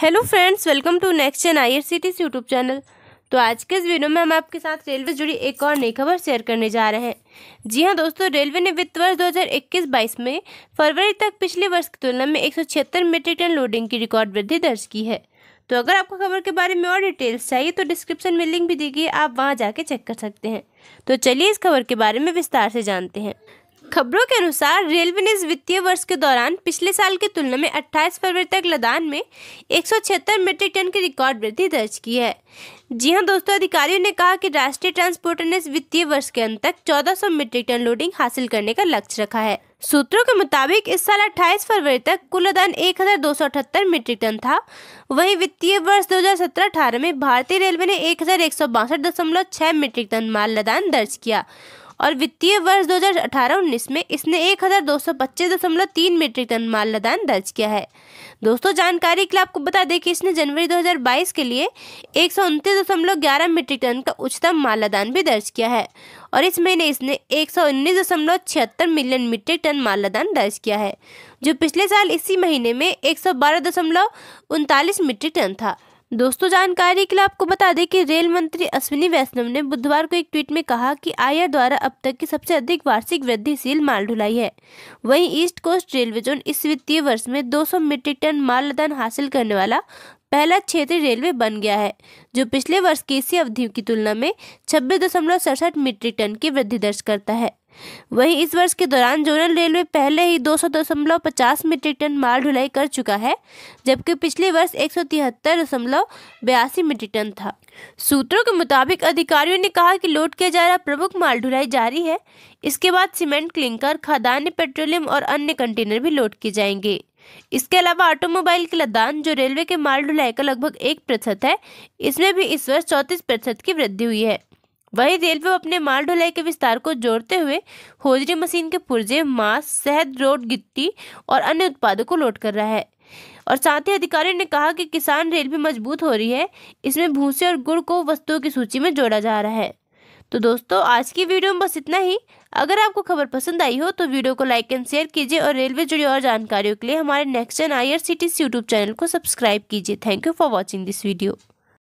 hello friends welcome to next chain I R C T YouTube channel तो आज के इस वीडियो में हम आपके साथ रेलवे जुड़ी एक और नई खबर शेयर करने जा रहे हैं जी हां दोस्तों रेलवे ने वित्त वर्ष 2021-22 में फरवरी तक पिछले वर्ष की तुलना में एक मीट्रिक टन लोडिंग की रिकॉर्ड वृद्धि दर्ज की है तो अगर आपको खबर के बारे में और डिटेल्स चाहिए तो डिस्क्रिप्शन में लिंक भी दी गई आप वहाँ जाके चेक कर सकते हैं तो चलिए इस खबर के बारे में विस्तार से जानते हैं खबरों के अनुसार रेलवे ने इस वित्तीय वर्ष के दौरान पिछले साल की तुलना में 28 फरवरी तक लदान में एक मीट्रिक टन की रिकॉर्ड वृद्धि दर्ज की है जी हां दोस्तों अधिकारियों ने कहा कि राष्ट्रीय ट्रांसपोर्टर ने इस वित्तीय वर्ष के अंत तक 1400 मीट्रिक टन लोडिंग हासिल करने का लक्ष्य रखा है सूत्रों के मुताबिक इस साल 28 फरवरी तक कुल लदान एक मीट्रिक टन था वहीं वित्तीय वर्ष 2017-18 में भारतीय रेलवे ने एक मीट्रिक टन माल लदान दर्ज किया और वित्तीय वर्ष 2018-19 में इसने एक मीट्रिक टन माल लदान दर्ज किया है दोस्तों जानकारी के लिए आपको बता दें कि इसने जनवरी 2022 के लिए एक मीट्रिक टन का उच्चतम माल लदान भी दर्ज किया है और इस महीने इसने एक मिलियन मीट्रिक टन माल लदान दर्ज किया है जो पिछले साल इसी महीने में एक मीट्रिक टन था दोस्तों जानकारी के लिए आपको बता दें कि रेल मंत्री अश्विनी वैष्णव ने बुधवार को एक ट्वीट में कहा कि आयर द्वारा अब तक की सबसे अधिक वार्षिक वृद्धिशील माल ढुलाई है वहीं ईस्ट कोस्ट रेलवे जोन इस वित्तीय वर्ष में 200 मीट्रिक टन माल लदान हासिल करने वाला पहला क्षेत्रीय रेलवे बन गया है जो पिछले वर्ष की इसी अवधि की तुलना में छब्बीस दशमलव सड़सठ मीट्रिक टन की वृद्धि दर्ज करता है वहीं इस वर्ष के दौरान जोनल रेलवे पहले ही दो सौ दशमलव पचास मीट्रिक टन माल ढुलाई कर चुका है जबकि पिछले वर्ष एक सौ तिहत्तर दशमलव बयासी मीट्रिक टन था सूत्रों के मुताबिक अधिकारियों ने कहा कि लोड किया जा रहा प्रमुख माल ढुलाई जारी है इसके बाद सीमेंट क्लिंकर खादान्य पेट्रोलियम और अन्य कंटेनर भी लोड किए जाएंगे इसके अलावा ऑटोमोबाइल की लदान जो रेलवे के माल ढुलाई का लगभग एक प्रतिशत है इसमें भी इस वर्ष चौंतीस प्रतिशत की वृद्धि हुई है वहीं रेलवे अपने माल ढुलाई के विस्तार को जोड़ते हुए होजरी मशीन के पुर्जे मांस शहद रोड गिट्टी और अन्य उत्पादों को लोड कर रहा है और साथ ही अधिकारी ने कहा कि किसान रेल भी मजबूत हो रही है इसमें भूसे और गुड़ को वस्तुओं की सूची में जोड़ा जा रहा है तो दोस्तों आज की वीडियो में बस इतना ही अगर आपको खबर पसंद आई हो तो वीडियो को लाइक एंड शेयर कीजिए और रेलवे जुड़ी और जानकारियों के लिए हमारे next N I YouTube channel को सब्सक्राइब कीजिए thank you for watching this video